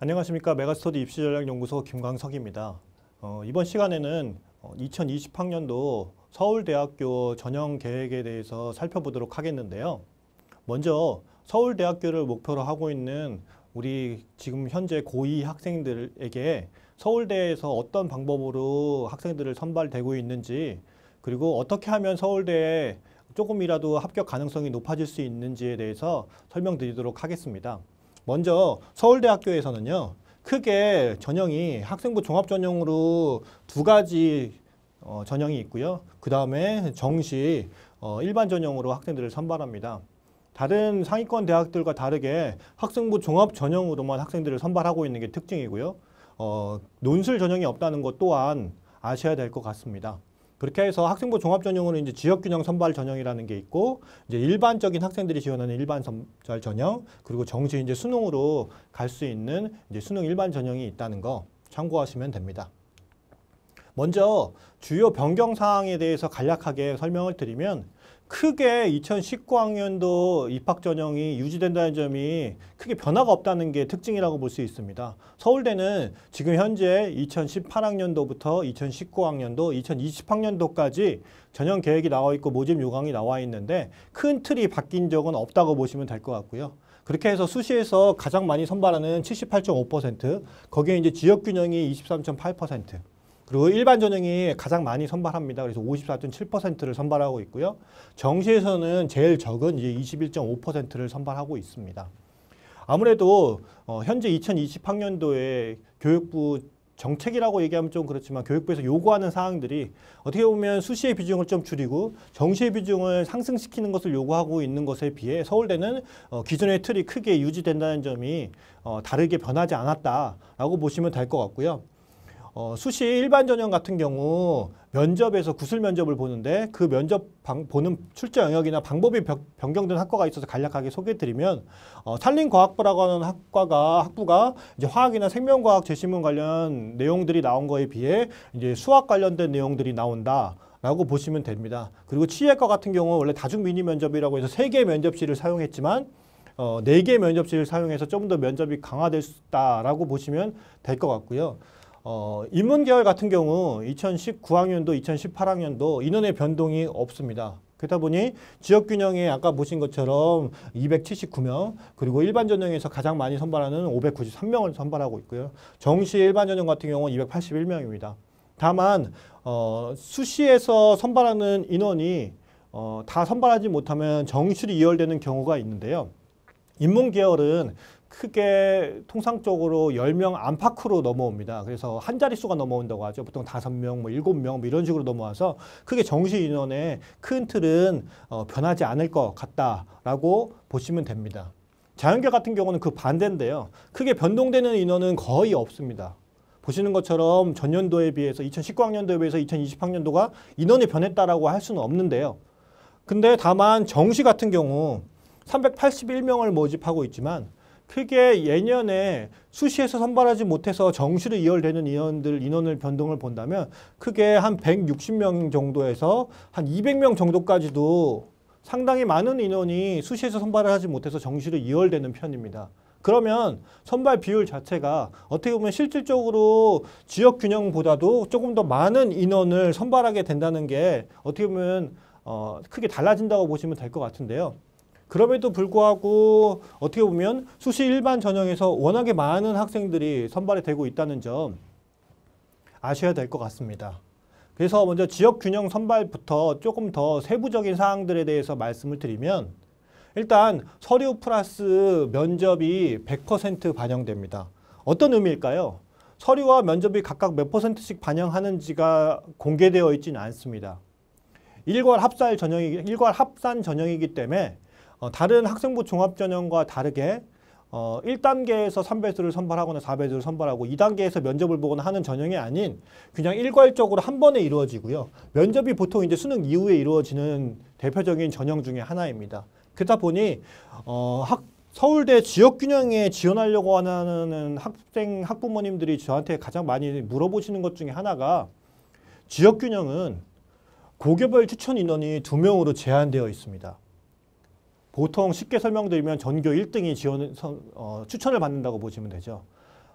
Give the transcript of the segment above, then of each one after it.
안녕하십니까 메가스터디 입시전략연구소 김광석입니다. 어, 이번 시간에는 2020학년도 어, 서울대학교 전형 계획에 대해서 살펴보도록 하겠는데요. 먼저 서울대학교를 목표로 하고 있는 우리 지금 현재 고2 학생들에게 서울대에서 어떤 방법으로 학생들을 선발되고 있는지 그리고 어떻게 하면 서울대에 조금이라도 합격 가능성이 높아질 수 있는지에 대해서 설명드리도록 하겠습니다. 먼저 서울대학교에서는요. 크게 전형이 학생부 종합전형으로 두 가지 어, 전형이 있고요. 그 다음에 정시 어, 일반 전형으로 학생들을 선발합니다. 다른 상위권 대학들과 다르게 학생부 종합 전형으로만 학생들을 선발하고 있는 게 특징이고요. 어, 논술 전형이 없다는 것 또한 아셔야 될 것 같습니다. 그렇게 해서 학생부 종합전형은 이제 지역균형 선발 전형이라는 게 있고 이제 일반적인 학생들이 지원하는 일반 선발 전형 그리고 정시 이제 수능으로 갈 수 있는 이제 수능 일반 전형이 있다는 거 참고하시면 됩니다. 먼저 주요 변경 사항에 대해서 간략하게 설명을 드리면 크게 2019학년도 입학 전형이 유지된다는 점이 크게 변화가 없다는 게 특징이라고 볼 수 있습니다. 서울대는 지금 현재 2018학년도부터 2019학년도, 2020학년도까지 전형 계획이 나와 있고 모집 요강이 나와 있는데 큰 틀이 바뀐 적은 없다고 보시면 될 것 같고요. 그렇게 해서 수시에서 가장 많이 선발하는 78.5% 거기에 이제 지역 균형이 23.8% 그리고 일반 전형이 가장 많이 선발합니다. 그래서 54.7%를 선발하고 있고요. 정시에서는 제일 적은 이제 21.5%를 선발하고 있습니다. 아무래도 어, 현재 2020학년도에 교육부 정책이라고 얘기하면 좀 그렇지만 교육부에서 요구하는 사항들이 어떻게 보면 수시의 비중을 좀 줄이고 정시의 비중을 상승시키는 것을 요구하고 있는 것에 비해 서울대는 어, 기존의 틀이 크게 유지된다는 점이 어, 다르게 변하지 않았다라고 보시면 될 것 같고요. 어, 수시 일반 전형 같은 경우 면접에서 구술 면접을 보는데 그 면접 방, 보는 출제 영역이나 방법이 변경된 학과가 있어서 간략하게 소개해드리면 어, 산림과학부라고 하는 학과가 학부가 이제 화학이나 생명과학 제시문 관련 내용들이 나온 거에 비해 이제 수학 관련된 내용들이 나온다. 라고 보시면 됩니다. 그리고 치예과 같은 경우 원래 다중 미니 면접이라고 해서 세개 면접실을 사용했지만 어, 네개 면접실을 사용해서 좀 더 면접이 강화될 수 있다라고 보시면 될 것 같고요. 어, 인문계열 같은 경우 2019학년도, 2018학년도 인원의 변동이 없습니다. 그렇다 보니 지역 균형에 아까 보신 것처럼 279명 그리고 일반 전형에서 가장 많이 선발하는 593명을 선발하고 있고요. 정시 일반 전형 같은 경우는 281명입니다. 다만 어, 수시에서 선발하는 인원이 어, 다 선발하지 못하면 정시로 이월되는 경우가 있는데요. 인문계열은 크게 통상적으로 10명 안팎으로 넘어옵니다. 그래서 한 자릿수가 넘어온다고 하죠. 보통 5명, 뭐 7명 뭐 이런 식으로 넘어와서 크게 정시 인원의 큰 틀은 어, 변하지 않을 것 같다라고 보시면 됩니다. 자연계 같은 경우는 그 반대인데요. 크게 변동되는 인원은 거의 없습니다. 보시는 것처럼 전년도에 비해서 2019학년도에 비해서 2020학년도가 인원이 변했다라고 할 수는 없는데요. 근데 다만 정시 같은 경우 381명을 모집하고 있지만 크게 예년에 수시에서 선발하지 못해서 정시로 이열되는 인원들 인원을 변동을 본다면 크게 한 160명 정도에서 한 200명 정도까지도 상당히 많은 인원이 수시에서 선발을 하지 못해서 정시로 이열되는 편입니다. 그러면 선발 비율 자체가 어떻게 보면 실질적으로 지역 균형보다도 조금 더 많은 인원을 선발하게 된다는 게 어떻게 보면 어, 크게 달라진다고 보시면 될 것 같은데요. 그럼에도 불구하고 어떻게 보면 수시 일반 전형에서 워낙에 많은 학생들이 선발이 되고 있다는 점 아셔야 될 것 같습니다. 그래서 먼저 지역 균형 선발부터 조금 더 세부적인 사항들에 대해서 말씀을 드리면 일단 서류 플러스 면접이 100% 반영됩니다. 어떤 의미일까요? 서류와 면접이 각각 몇 퍼센트씩 반영하는지가 공개되어 있지는 않습니다. 일괄 합산 전형이 합산 전형이기 때문에 어, 다른 학생부 종합전형과 다르게 어, 1단계에서 3배수를 선발하거나 4배수를 선발하고 2단계에서 면접을 보거나 하는 전형이 아닌 그냥 일괄적으로 한 번에 이루어지고요. 면접이 보통 이제 수능 이후에 이루어지는 대표적인 전형 중의 하나입니다. 그렇다 보니 어, 학, 서울대 지역균형에 지원하려고 하는 학생, 학부모님들이 저한테 가장 많이 물어보시는 것 중에 하나가 지역균형은 고교별 추천 인원이 두명으로 제한되어 있습니다. 보통 쉽게 설명드리면 전교 1등이 지원 어, 추천을 받는다고 보시면 되죠.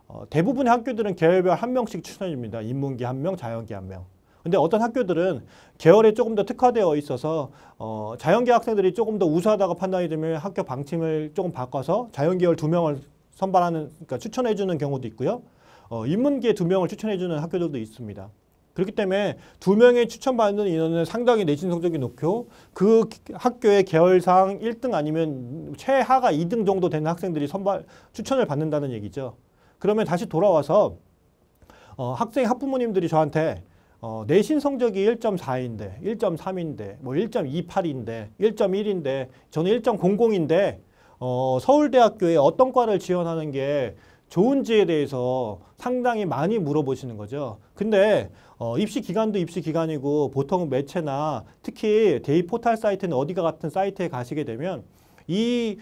어, 대부분의 학교들은 계열별 한 명씩 추천입니다. 인문계 한 명, 자연계 한 명. 근데 어떤 학교들은 계열에 조금 더 특화되어 있어서 어, 자연계 학생들이 조금 더 우수하다고 판단이 되면 학교 방침을 조금 바꿔서 자연계열 두 명을 선발하는 그러니까 추천해 주는 경우도 있고요. 어, 인문계 두 명을 추천해 주는 학교들도 있습니다. 그렇기 때문에 두 명의 추천받는 인원은 상당히 내신 성적이 높고 그 학교의 계열상 1등 아니면 최하가 2등 정도 되는 학생들이 선발 추천을 받는다는 얘기죠. 그러면 다시 돌아와서 어, 학생 학부모님들이 저한테 어, 내신 성적이 1.4인데, 1.3인데, 뭐 1.28인데, 1.1인데, 저는 1.00인데 어, 서울대학교에 어떤 과를 지원하는 게 좋은지에 대해서 상당히 많이 물어보시는 거죠. 근데 어, 입시 기간도 입시 기간이고 보통 매체나 특히 대입 포탈 사이트는 어디가 같은 사이트에 가시게 되면 이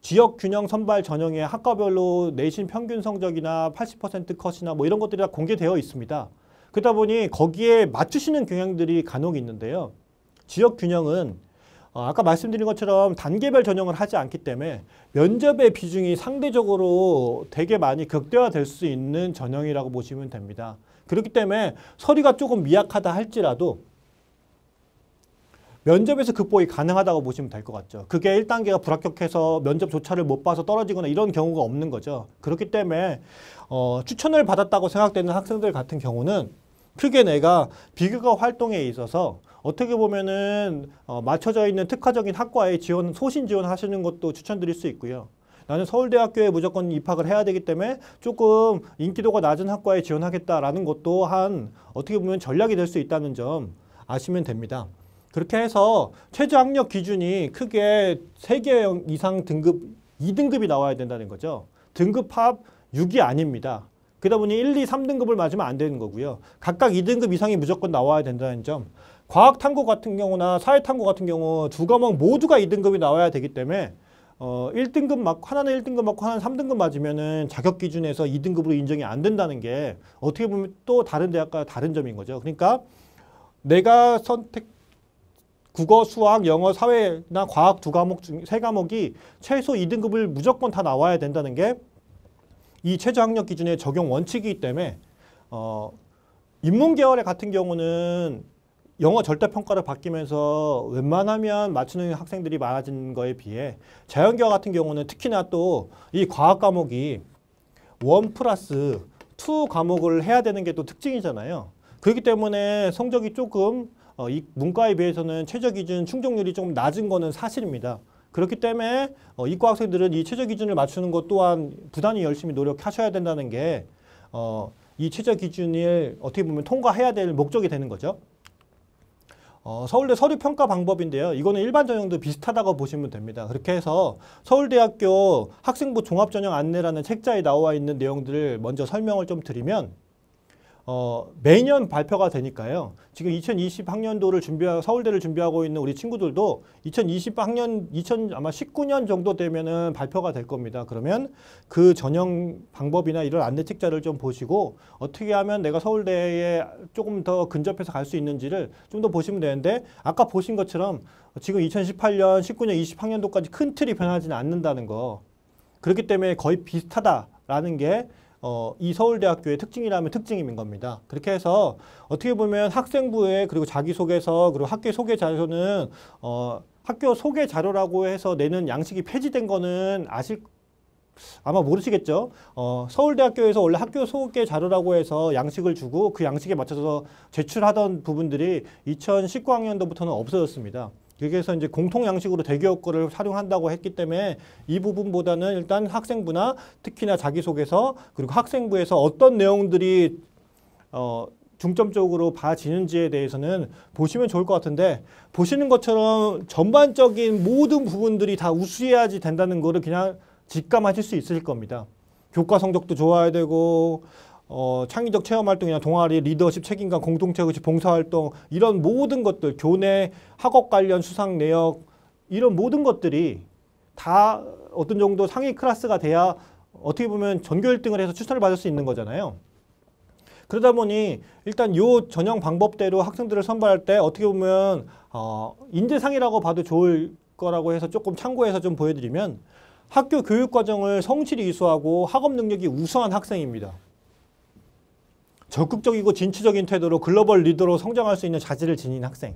지역 균형 선발 전형에 학과별로 내신 평균 성적이나 80% 컷이나 뭐 이런 것들이 다 공개되어 있습니다. 그러다 보니 거기에 맞추시는 경향들이 간혹 있는데요. 지역 균형은 어, 아까 말씀드린 것처럼 단계별 전형을 하지 않기 때문에 면접의 비중이 상대적으로 되게 많이 극대화될 수 있는 전형이라고 보시면 됩니다. 그렇기 때문에 서류가 조금 미약하다 할지라도 면접에서 극복이 가능하다고 보시면 될 것 같죠. 그게 1단계가 불합격해서 면접 조차를 못 봐서 떨어지거나 이런 경우가 없는 거죠. 그렇기 때문에 어, 추천을 받았다고 생각되는 학생들 같은 경우는 크게 내가 비교과 활동에 있어서 어떻게 보면은 어, 맞춰져 있는 특화적인 학과에 지원, 소신 지원하시는 것도 추천드릴 수 있고요. 나는 서울대학교에 무조건 입학을 해야 되기 때문에 조금 인기도가 낮은 학과에 지원하겠다라는 것도 한 어떻게 보면 전략이 될 수 있다는 점 아시면 됩니다. 그렇게 해서 최저 학력 기준이 크게 3개 이상 등급 2등급이 나와야 된다는 거죠. 등급 합 6이 아닙니다. 그러다 보니 1, 2, 3등급을 맞으면 안 되는 거고요. 각각 2등급 이상이 무조건 나와야 된다는 점. 과학탐구 같은 경우나 사회탐구 같은 경우 두 과목 모두가 2등급이 나와야 되기 때문에 어, 1등급 맞고 하나는 1등급 맞고 하나는 3등급 맞으면은 자격 기준에서 2등급으로 인정이 안 된다는 게 어떻게 보면 또 다른 대학과 다른 점인 거죠. 그러니까 내가 선택 국어, 수학, 영어, 사회나 과학 두 과목 중 세 과목이 최소 2등급을 무조건 다 나와야 된다는 게 이 최저 학력 기준의 적용 원칙이기 때문에 어 인문 계열 의 같은 경우는 영어 절대평가를 바뀌면서 웬만하면 맞추는 학생들이 많아진 거에 비해 자연계와 같은 경우는 특히나 또 이 과학 과목이 1 플러스 2 과목을 해야 되는 게 또 특징이잖아요. 그렇기 때문에 성적이 조금 어, 이 문과에 비해서는 최저 기준 충족률이 좀 낮은 거는 사실입니다. 그렇기 때문에 어, 이과 학생들은 이 최저 기준을 맞추는 것 또한 부단히 열심히 노력하셔야 된다는 게 어, 이 최저 기준을 어떻게 보면 통과해야 될 목적이 되는 거죠. 어, 서울대 서류 평가 방법인데요. 이거는 일반 전형도 비슷하다고 보시면 됩니다. 그렇게 해서 서울대학교 학생부 종합전형 안내라는 책자에 나와 있는 내용들을 먼저 설명을 좀 드리면 어, 매년 발표가 되니까요. 지금 2020 학년도를 준비하고 서울대를 준비하고 있는 우리 친구들도 2020 학년 2000 아마 19년 정도 되면은 발표가 될 겁니다. 그러면 그 전형 방법이나 이런 안내 책자를 좀 보시고 어떻게 하면 내가 서울대에 조금 더 근접해서 갈 수 있는지를 좀 더 보시면 되는데 아까 보신 것처럼 지금 2018년 19년 20 학년도까지 큰 틀이 변하지는 않는다는 거. 그렇기 때문에 거의 비슷하다라는 게 어, 이 서울대학교의 특징이라면 특징인 겁니다. 그렇게 해서 어떻게 보면 학생부에 그리고 자기소개서 그리고 학교 소개 자료는 어, 학교 소개 자료라고 해서 내는 양식이 폐지된 거는 아실 아마 모르시겠죠. 어, 서울대학교에서 원래 학교 소개 자료라고 해서 양식을 주고 그 양식에 맞춰서 제출하던 부분들이 2019학년도부터는 없어졌습니다. 그래서 이제 공통 양식으로 대기업 거를 활용한다고 했기 때문에 이 부분보다는 일단 학생부나 특히나 자기소개서 그리고 학생부에서 어떤 내용들이 어, 중점적으로 봐지는지에 대해서는 보시면 좋을 것 같은데 보시는 것처럼 전반적인 모든 부분들이 다 우수해야지 된다는 거를 그냥 직감하실 수 있을 겁니다. 교과 성적도 좋아야 되고 어, 창의적 체험 활동이나 동아리, 리더십, 책임감, 공동체 의식, 봉사 활동 이런 모든 것들 교내 학업 관련 수상 내역 이런 모든 것들이 다 어떤 정도 상위 클래스가 돼야 어떻게 보면 전교 1등을 해서 추천을 받을 수 있는 거잖아요. 그러다 보니 일단 요 전형 방법대로 학생들을 선발할 때 어떻게 보면 어, 인재상이라고 봐도 좋을 거라고 해서 조금 참고해서 좀 보여드리면 학교 교육 과정을 성실히 이수하고 학업 능력이 우수한 학생입니다. 적극적이고 진취적인 태도로 글로벌 리더로 성장할 수 있는 자질을 지닌 학생,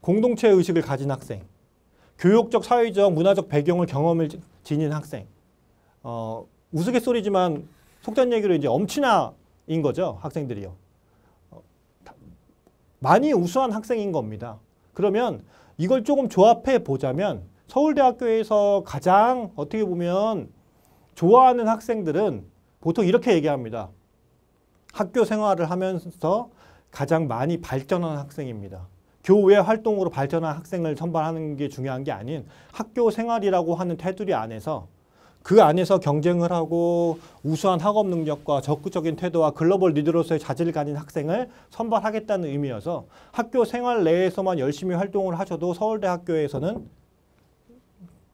공동체 의식을 가진 학생, 교육적, 사회적, 문화적 배경을 경험을 지닌 학생, 어, 우스갯소리지만 속된 얘기로 이제 엄친아인 거죠, 학생들이요. 어, 많이 우수한 학생인 겁니다. 그러면 이걸 조금 조합해 보자면 서울대학교에서 가장 어떻게 보면 좋아하는 학생들은 보통 이렇게 얘기합니다. 학교 생활을 하면서 가장 많이 발전한 학생입니다. 교외 활동으로 발전한 학생을 선발하는 게 중요한 게 아닌 학교 생활이라고 하는 테두리 안에서 그 안에서 경쟁을 하고 우수한 학업 능력과 적극적인 태도와 글로벌 리더로서의 자질을 가진 학생을 선발하겠다는 의미여서 학교 생활 내에서만 열심히 활동을 하셔도 서울대학교에서는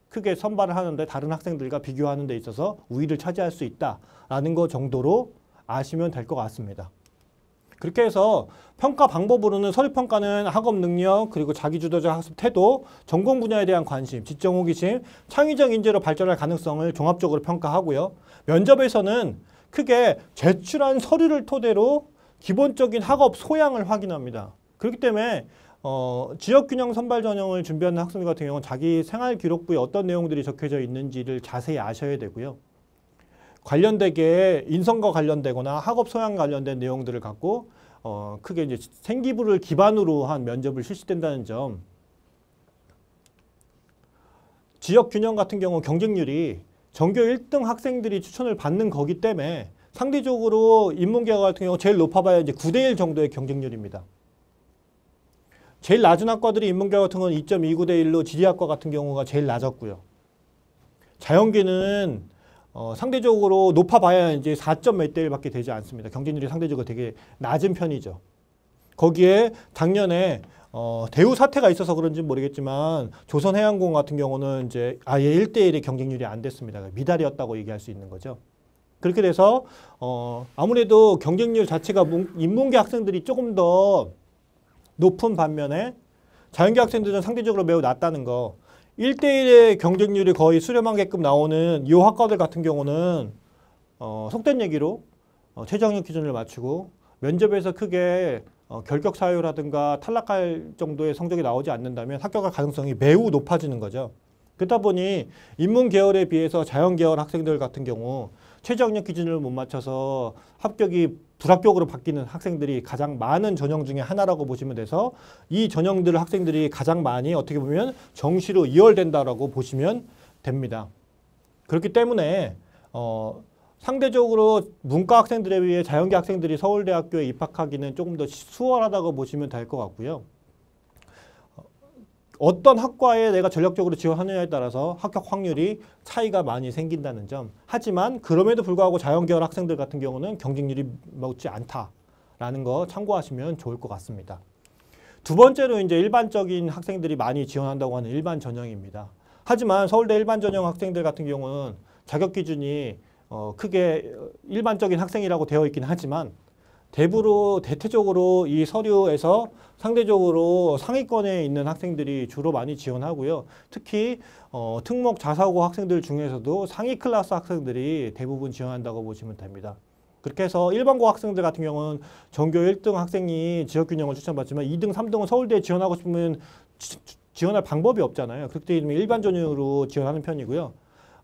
크게 선발을 하는데 다른 학생들과 비교하는 데 있어서 우위를 차지할 수 있다라는 거 정도로 아시면 될 것 같습니다. 그렇게 해서 평가 방법으로는 서류평가는 학업 능력, 그리고 자기주도적 학습 태도, 전공 분야에 대한 관심, 지적 호기심, 창의적 인재로 발전할 가능성을 종합적으로 평가하고요. 면접에서는 크게 제출한 서류를 토대로 기본적인 학업 소양을 확인합니다. 그렇기 때문에 어, 지역균형 선발 전형을 준비하는 학생 같은 경우는 자기 생활 기록부에 어떤 내용들이 적혀져 있는지를 자세히 아셔야 되고요. 관련되게 인성과 관련되거나 학업 소양 관련된 내용들을 갖고 어, 크게 이제 생기부를 기반으로 한 면접을 실시된다는 점. 지역 균형 같은 경우 경쟁률이 전교 1등 학생들이 추천을 받는 거기 때문에 상대적으로 인문계열 같은 경우 제일 높아봐야 이제 9대1 정도의 경쟁률입니다. 제일 낮은 학과들이 인문계열 같은 건 2.29대1로 지리학과 같은 경우가 제일 낮았고요. 자연계는 어, 상대적으로 높아봐야 이제 4점 몇 대일밖에 되지 않습니다. 경쟁률이 상대적으로 되게 낮은 편이죠. 거기에 작년에 어, 대우 사태가 있어서 그런지 모르겠지만 조선해양공 같은 경우는 이제 아예 1대1의 경쟁률이 안 됐습니다. 미달이었다고 얘기할 수 있는 거죠. 그렇게 돼서 어, 아무래도 경쟁률 자체가 인문계 학생들이 조금 더 높은 반면에 자연계 학생들은 상대적으로 매우 낮다는 거 1대1의 경쟁률이 거의 수렴한게끔 나오는 이 학과들 같은 경우는 어, 속된 얘기로 어, 최저학력 기준을 맞추고 면접에서 크게 어, 결격 사유라든가 탈락할 정도의 성적이 나오지 않는다면 합격할 가능성이 매우 높아지는 거죠. 그렇다 보니 인문 계열에 비해서 자연 계열 학생들 같은 경우 최저학력 기준을 못 맞춰서 합격이 불합격으로 바뀌는 학생들이 가장 많은 전형 중에 하나라고 보시면 돼서 이 전형들 학생들이 가장 많이 어떻게 보면 정시로 이월된다라고 보시면 됩니다. 그렇기 때문에 어 상대적으로 문과 학생들에 비해 자연계 학생들이 서울대학교에 입학하기는 조금 더 수월하다고 보시면 될 것 같고요. 어떤 학과에 내가 전략적으로 지원하느냐에 따라서 합격 확률이 차이가 많이 생긴다는 점. 하지만 그럼에도 불구하고 자연계열 학생들 같은 경우는 경쟁률이 높지 않다라는 거 참고하시면 좋을 것 같습니다. 두 번째로 이제 일반적인 학생들이 많이 지원한다고 하는 일반 전형입니다. 하지만 서울대 일반 전형 학생들 같은 경우는 자격 기준이 어, 크게 일반적인 학생이라고 되어 있긴 하지만 대부로 대체적으로 이 서류에서 상대적으로 상위권에 있는 학생들이 주로 많이 지원하고요. 특히 어, 특목 자사고 학생들 중에서도 상위 클래스 학생들이 대부분 지원한다고 보시면 됩니다. 그렇게 해서 일반고 학생들 같은 경우는 전교 1등 학생이 지역균형을 추천받지만 2등, 3등은 서울대에 지원하고 싶으면 지, 지원할 방법이 없잖아요. 그렇기 때문에 일반 전형으로 지원하는 편이고요.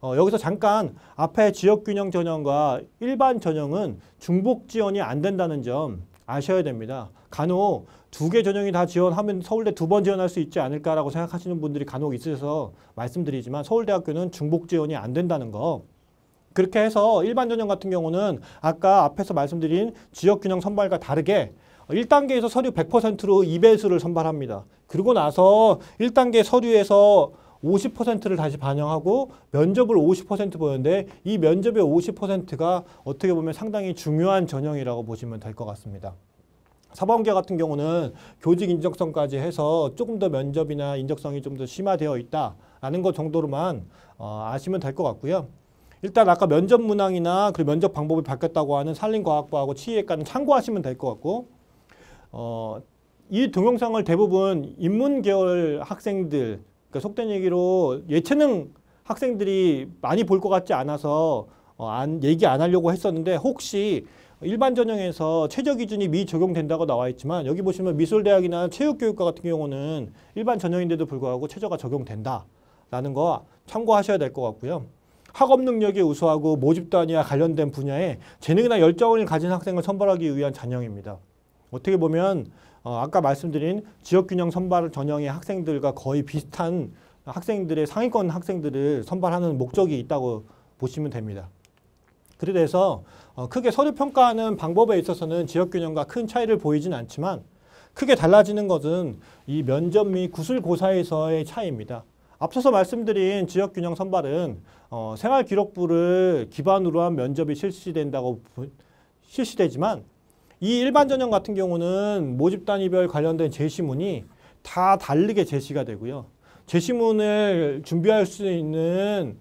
어, 여기서 잠깐 앞에 지역균형 전형과 일반 전형은 중복 지원이 안 된다는 점 아셔야 됩니다. 간혹 두 개 전형이 다 지원하면 서울대 두 번 지원할 수 있지 않을까라고 생각하시는 분들이 간혹 있으셔서 말씀드리지만 서울대학교는 중복 지원이 안 된다는 거 그렇게 해서 일반 전형 같은 경우는 아까 앞에서 말씀드린 지역균형 선발과 다르게 1단계에서 서류 100%로 2배수를 선발합니다. 그리고 나서 1단계 서류에서 50%를 다시 반영하고 면접을 50% 보는데 였이 면접의 50%가 어떻게 보면 상당히 중요한 전형이라고 보시면 될 것 같습니다. 사범계 같은 경우는 교직 인적성까지 해서 조금 더 면접이나 인적성이 좀 더 심화되어 있다라는 것 정도로만 어, 아시면 될 것 같고요. 일단 아까 면접 문항이나 그리고 면접 방법이 바뀌었다고 하는 산림과학부하고 치의과는 참고하시면 될 것 같고 어, 이 동영상을 대부분 인문계열 학생들 그러니까 속된 얘기로 예체능 학생들이 많이 볼 것 같지 않아서 어, 안, 얘기 안 하려고 했었는데 혹시 일반 전형에서 최저 기준이 미 적용된다고 나와 있지만 여기 보시면 미술대학이나 체육교육과 같은 경우는 일반 전형인데도 불구하고 최저가 적용된다라는 거 참고하셔야 될 것 같고요. 학업 능력이 우수하고 모집 단위와 관련된 분야에 재능이나 열정을 가진 학생을 선발하기 위한 전형입니다. 어떻게 보면 어, 아까 말씀드린 지역균형 선발 전형의 학생들과 거의 비슷한 학생들의 상위권 학생들을 선발하는 목적이 있다고 보시면 됩니다. 그래서 어, 크게 서류 평가하는 방법에 있어서는 지역균형과 큰 차이를 보이진 않지만 크게 달라지는 것은 이 면접 및 구술고사에서의 차이입니다. 앞서서 말씀드린 지역균형 선발은 어, 생활기록부를 기반으로 한 면접이 실시된다고 실시되지만 이 일반 전형 같은 경우는 모집 단위별 관련된 제시문이 다 다르게 제시가 되고요. 제시문을 준비할 수 있는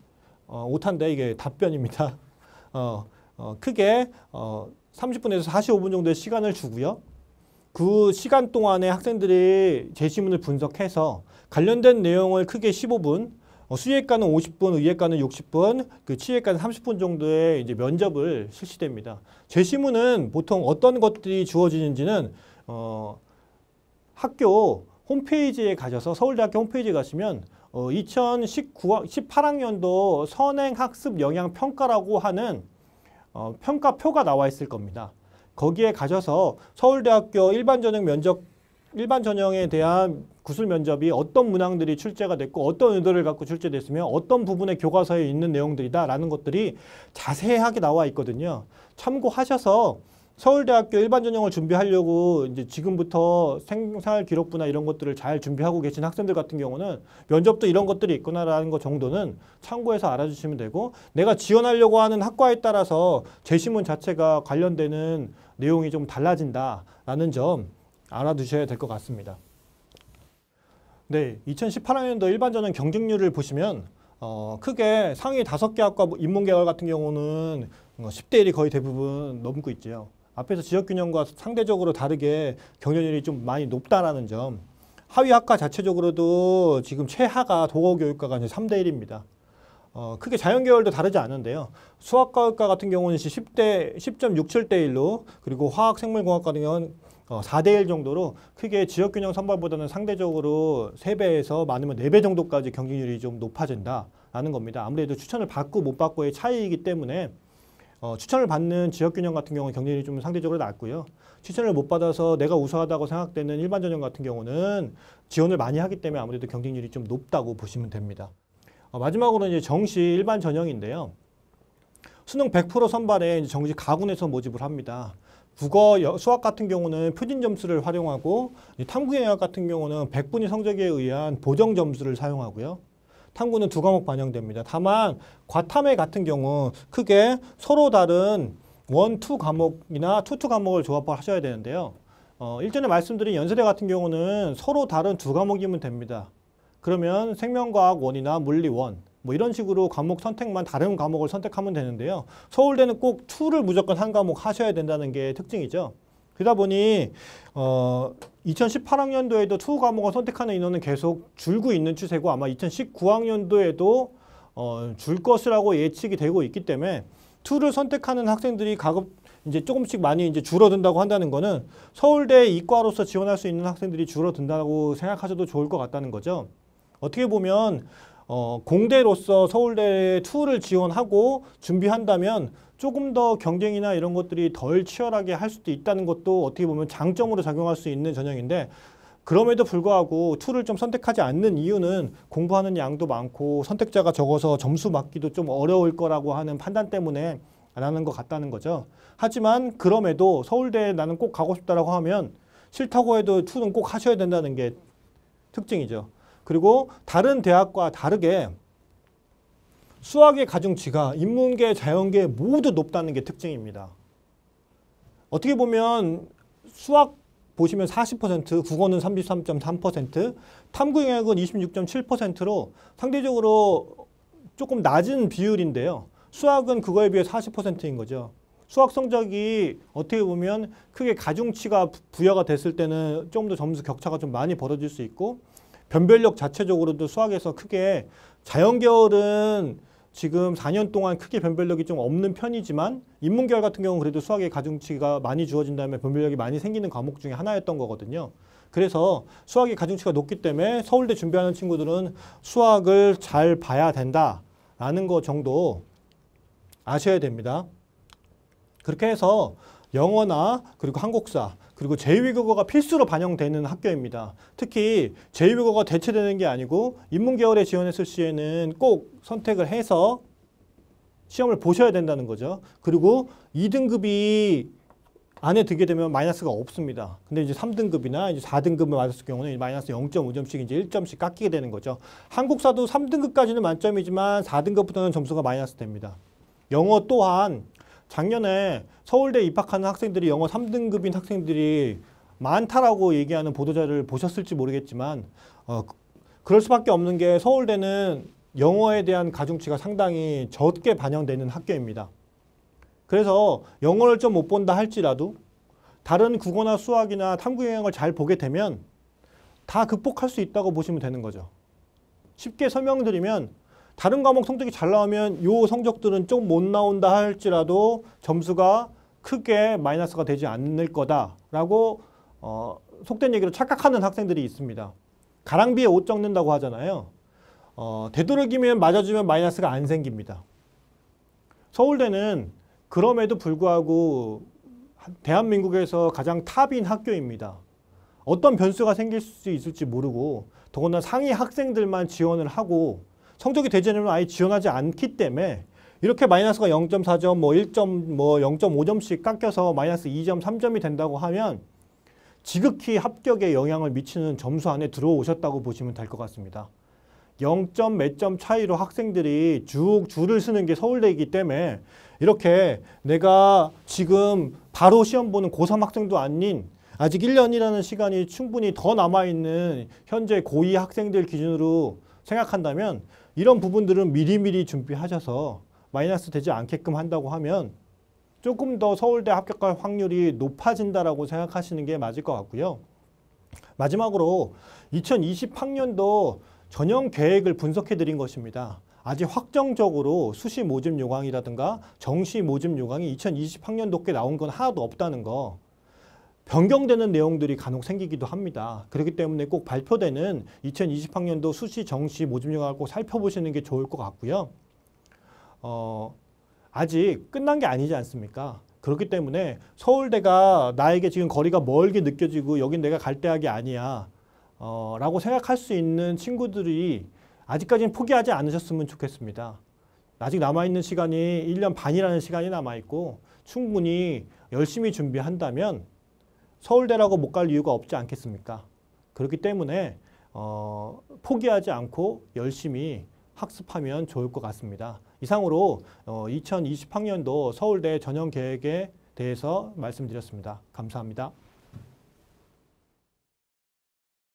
어, 오타데 이게 답변입니다. 어, 어, 크게 어, 30분에서 45분 정도의 시간을 주고요. 그 시간 동안에 학생들이 제시문을 분석해서 관련된 내용을 크게 15분, 수의과는 50분, 의예과는 60분, 그 치의과는 30분 정도의 이제 면접을 실시됩니다. 재심문은 보통 어떤 것들이 주어지는지는 어, 학교 홈페이지에 가셔서 서울대학교 홈페이지에 가시면 어, 2 0 1 9 18학년도 선행학습 영향 평가라고 하는 어, 평가표가 나와 있을 겁니다. 거기에 가셔서 서울대학교 일반 전형 면접 일반 전형에 대한 구술 면접이 어떤 문항들이 출제가 됐고 어떤 의도를 갖고 출제됐으며 어떤 부분의 교과서에 있는 내용들이다라는 것들이 자세하게 나와 있거든요. 참고하셔서 서울대학교 일반 전형을 준비하려고 이제 지금부터 생활 기록부나 이런 것들을 잘 준비하고 계신 학생들 같은 경우는 면접도 이런 것들이 있구나라는 것 정도는 참고해서 알아주시면 되고 내가 지원하려고 하는 학과에 따라서 제시문 자체가 관련되는 내용이 좀 달라진다라는 점 알아두셔야 될 것 같습니다. 네, 2018학년도 일반전형 경쟁률을 보시면 어, 크게 상위 다개 학과 뭐 인문계열 같은 경우는 10대 뭐 1이 거의 대부분 넘고 있지 앞에서 지역균형과 상대적으로 다르게 경쟁률이 좀 많이 높다라는 점. 하위 학과 자체적으로도 지금 최하가 도어교육과가 이제 3대 1입니다. 어, 크게 자연계열도 다르지 않은데요. 수학과학과 같은 경우는 10대 10.67대 1로 그리고 화학생물공학 같은 경우는 어, 4대1 정도로 크게 지역균형 선발보다는 상대적으로 3배에서 많으면 4배 정도까지 경쟁률이 좀 높아진다라는 겁니다. 아무래도 추천을 받고 못 받고의 차이이기 때문에 어, 추천을 받는 지역균형 같은 경우는 경쟁률이 좀 상대적으로 낮고요. 추천을 못 받아서 내가 우수하다고 생각되는 일반 전형 같은 경우는 지원을 많이 하기 때문에 아무래도 경쟁률이 좀 높다고 보시면 됩니다. 어, 마지막으로 이제 정시 일반 전형인데요. 수능 100% 선발에 정시 가군에서 모집을 합니다. 국어, 수학 같은 경우는 표준 점수를 활용하고 탐구 영역 같은 경우는 100분위 성적에 의한 보정 점수를 사용하고요. 탐구는 두 과목 반영됩니다. 다만 과탐해 같은 경우 크게 서로 다른 원, 투 과목이나 투, 투 과목을 조합을 하셔야 되는데요. 어, 일전에 말씀드린 연세대 같은 경우는 서로 다른 두 과목이면 됩니다. 그러면 생명과학 원이나 물리 원, 뭐 이런 식으로 과목 선택만 다른 과목을 선택하면 되는데요. 서울대는 꼭 2를 무조건 한 과목 하셔야 된다는 게 특징이죠. 그러다 보니 어 2018학년도에도 2 과목을 선택하는 인원은 계속 줄고 있는 추세고 아마 2019학년도에도 어 줄 것이라고 예측이 되고 있기 때문에 2를 선택하는 학생들이 가급 이제 조금씩 많이 이제 줄어든다고 한다는 거는 서울대 이과로서 지원할 수 있는 학생들이 줄어든다고 생각하셔도 좋을 것 같다는 거죠. 어떻게 보면 어, 공대로서 서울대 투를 지원하고 준비한다면 조금 더 경쟁이나 이런 것들이 덜 치열하게 할 수도 있다는 것도 어떻게 보면 장점으로 작용할 수 있는 전형인데 그럼에도 불구하고 툴을 좀 선택하지 않는 이유는 공부하는 양도 많고 선택자가 적어서 점수 맞기도 좀 어려울 거라고 하는 판단 때문에 안 하는 것 같다는 거죠. 하지만 그럼에도 서울대에 나는 꼭 가고 싶다라고 하면 싫다고 해도 툴은 꼭 하셔야 된다는 게 특징이죠. 그리고 다른 대학과 다르게 수학의 가중치가 인문계, 자연계 모두 높다는 게 특징입니다. 어떻게 보면 수학 보시면 40%, 국어는 33.3%, 탐구 영역은 26.7%로 상대적으로 조금 낮은 비율인데요. 수학은 그거에 비해 40%인 거죠. 수학 성적이 어떻게 보면 크게 가중치가 부여가 됐을 때는 조더 점수 격차가 좀 많이 벌어질 수 있고 변별력 자체적으로도 수학에서 크게 자연계열은 지금 4년 동안 크게 변별력이 좀 없는 편이지만 인문계열 같은 경우는 그래도 수학의 가중치가 많이 주어진 다음에 변별력이 많이 생기는 과목 중에 하나였던 거거든요. 그래서 수학의 가중치가 높기 때문에 서울대 준비하는 친구들은 수학을 잘 봐야 된다라는 거 정도 아셔야 됩니다. 그렇게 해서 영어나 그리고 한국사 그리고 제2외국어가 필수로 반영되는 학교입니다. 특히 제2외국어가 대체되는 게 아니고 인문계열에 지원했을 시에는 꼭 선택을 해서 시험을 보셔야 된다는 거죠. 그리고 2등급이 안에 들게 되면 마이너스가 없습니다. 근데 이제 3등급이나 이제 4등급을 맞았을 경우는 마이너스 0.5점씩 이제 1점씩 깎이게 되는 거죠. 한국사도 3등급까지는 만점이지만 4등급부터는 점수가 마이너스 됩니다. 영어 또한 작년에 서울대 입학하는 학생들이 영어 3등급인 학생들이 많다라고 얘기하는 보도자를 보셨을지 모르겠지만 어, 그, 그럴 수밖에 없는 게 서울대는 영어에 대한 가중치가 상당히 적게 반영되는 학교입니다. 그래서 영어를 좀 못 본다 할지라도 다른 국어나 수학이나 탐구 영역을 잘 보게 되면 다 극복할 수 있다고 보시면 되는 거죠. 쉽게 설명드리면 다른 과목 성적이 잘 나오면 요 성적들은 좀 못 나온다 할지라도 점수가 크게 마이너스가 되지 않을 거다라고 어, 속된 얘기로 착각하는 학생들이 있습니다. 가랑비에 옷 적는다고 하잖아요. 어, 되도록이면 맞아주면 마이너스가 안 생깁니다. 서울대는 그럼에도 불구하고 대한민국에서 가장 탑인 학교입니다. 어떤 변수가 생길 수 있을지 모르고 더구나 상위 학생들만 지원을 하고 성적이 되지 않으면 아예 지원하지 않기 때문에 이렇게 마이너스가 0.4점, 뭐 1점, 뭐 0.5점씩 깎여서 마이너스 2점, 3점이 된다고 하면 지극히 합격에 영향을 미치는 점수 안에 들어오셨다고 보시면 될 것 같습니다. 0점 몇 점 차이로 학생들이 쭉 줄을 쓰는 게 서울대이기 때문에 이렇게 내가 지금 바로 시험 보는 고3 학생도 아닌 아직 1년이라는 시간이 충분히 더 남아있는 현재 고2 학생들 기준으로 생각한다면 이런 부분들은 미리미리 준비하셔서 마이너스 되지 않게끔 한다고 하면 조금 더 서울대 합격할 확률이 높아진다라고 생각하시는 게 맞을 것 같고요. 마지막으로 2020학년도 전형 계획을 분석해 드린 것입니다. 아직 확정적으로 수시 모집 요강이라든가 정시 모집 요강이 2020학년도께 나온 건 하나도 없다는 거 변경되는 내용들이 간혹 생기기도 합니다. 그렇기 때문에 꼭 발표되는 2020학년도 수시 정시 모집 영화를 꼭 살펴보시는 게 좋을 것 같고요. 어, 아직 끝난 게 아니지 않습니까? 그렇기 때문에 서울대가 나에게 지금 거리가 멀게 느껴지고 여긴 내가 갈 대학이 아니야 어, 라고 생각할 수 있는 친구들이 아직까지는 포기하지 않으셨으면 좋겠습니다. 아직 남아있는 시간이 1년 반이라는 시간이 남아있고 충분히 열심히 준비한다면 서울대라고 못 갈 이유가 없지 않겠습니까? 그렇기 때문에 어, 포기하지 않고 열심히 학습하면 좋을 것 같습니다. 이상으로 어, 2020학년도 서울대 전형 계획에 대해서 말씀드렸습니다. 감사합니다.